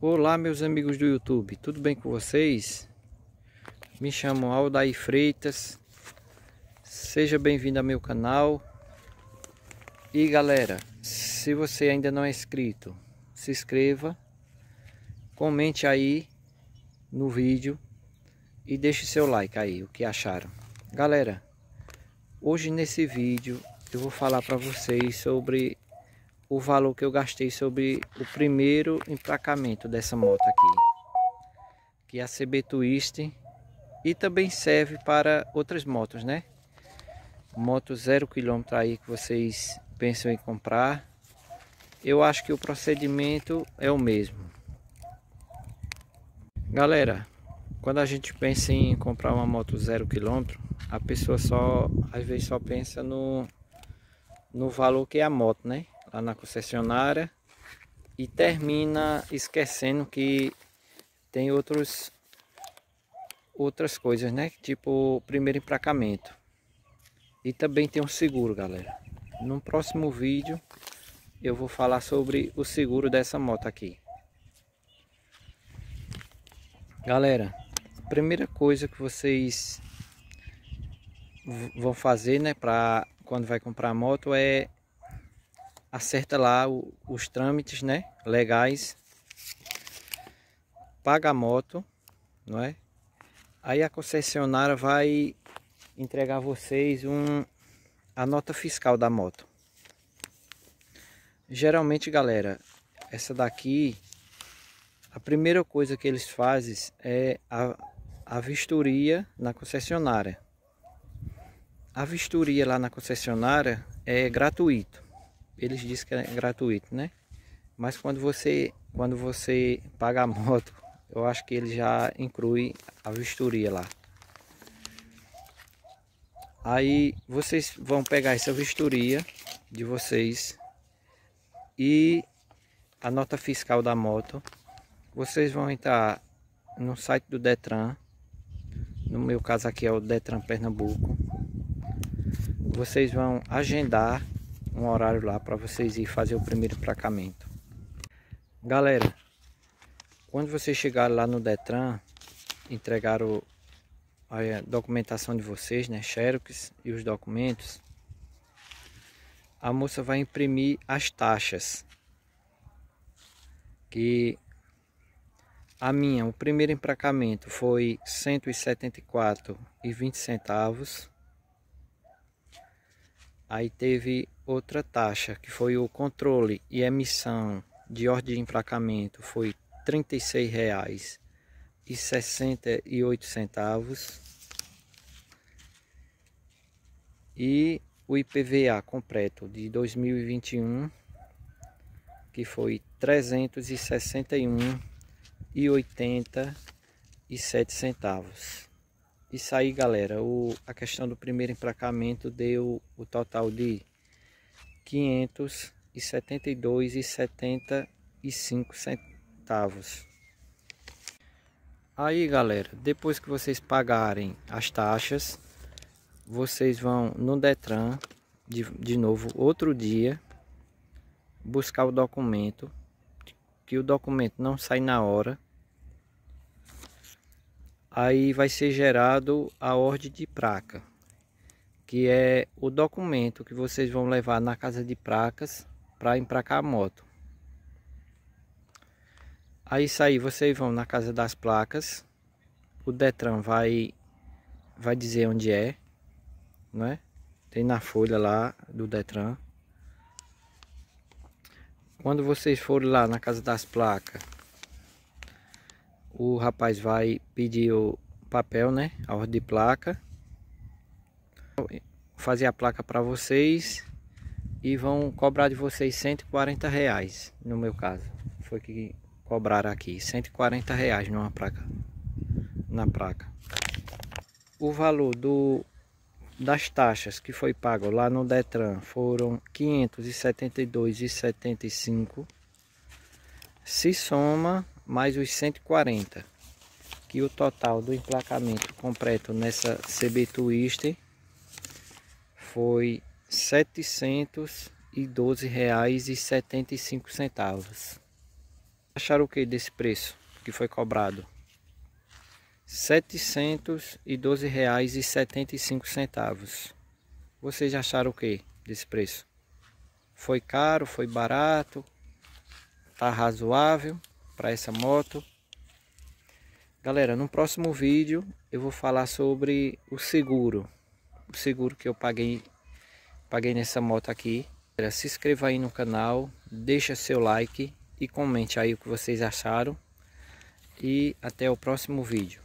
Olá meus amigos do YouTube, tudo bem com vocês? Me chamo Aldair Freitas, seja bem-vindo ao meu canal. E galera, se você ainda não é inscrito, se inscreva, comente aí no vídeo e deixe seu like aí, o que acharam. Galera, hoje nesse vídeo eu vou falar para vocês sobre o valor que eu gastei sobre o primeiro emplacamento dessa moto aqui. Que é a CB Twist e também serve para outras motos, né? Moto zero quilômetro aí que vocês pensam em comprar. Eu acho que o procedimento é o mesmo. Galera, quando a gente pensa em comprar uma moto zero quilômetro, a pessoa só às vezes só pensa no no valor que é a moto, né? lá na concessionária e termina esquecendo que tem outros outras coisas, né? Tipo primeiro emplacamento. E também tem um seguro, galera. No próximo vídeo eu vou falar sobre o seguro dessa moto aqui. Galera, primeira coisa que vocês vão fazer, né, para quando vai comprar a moto é acerta lá o, os trâmites, né? Legais. Paga a moto, não é? Aí a concessionária vai entregar a vocês um, a nota fiscal da moto. Geralmente, galera, essa daqui, a primeira coisa que eles fazem é a, a vistoria na concessionária. A vistoria lá na concessionária é gratuito eles dizem que é gratuito, né? Mas quando você, quando você paga a moto, eu acho que ele já inclui a vistoria lá. Aí vocês vão pegar essa vistoria de vocês e a nota fiscal da moto. Vocês vão entrar no site do Detran. No meu caso aqui é o Detran Pernambuco. Vocês vão agendar um horário lá para vocês ir fazer o primeiro emplacamento. Galera, quando vocês chegarem lá no Detran, entregaram a eh, documentação de vocês, né, xerox e os documentos, a moça vai imprimir as taxas. Que a minha, o primeiro emplacamento foi R$ 174,20 Aí teve outra taxa, que foi o controle e emissão de ordem de emplacamento, foi R$ 36,68. E o IPVA completo de 2021, que foi R$ 361,87. Isso aí, galera, o, a questão do primeiro emplacamento deu o total de 572,75 centavos. Aí, galera, depois que vocês pagarem as taxas, vocês vão no Detran, de, de novo, outro dia, buscar o documento, que o documento não sai na hora, aí vai ser gerado a ordem de placa, que é o documento que vocês vão levar na casa de placas para empracar a moto. Aí sair, vocês vão na casa das placas, o Detran vai vai dizer onde é, é Tem na folha lá do Detran. Quando vocês forem lá na casa das placas, o rapaz vai pedir o papel, né? A ordem de placa. Fazer a placa para vocês e vão cobrar de vocês 140 reais. No meu caso, foi que cobraram aqui 140 reais numa placa, na placa. O valor do das taxas que foi pago lá no Detran foram 572,75 se soma mais os 140 que o total do emplacamento completo nessa CB Twister foi R$ 712,75. Acharam o que desse preço que foi cobrado? R$ 712,75. Vocês acharam o que desse preço? Foi caro? Foi barato? Tá razoável? para essa moto. Galera, no próximo vídeo eu vou falar sobre o seguro. O seguro que eu paguei, paguei nessa moto aqui. se inscreva aí no canal, deixa seu like e comente aí o que vocês acharam. E até o próximo vídeo.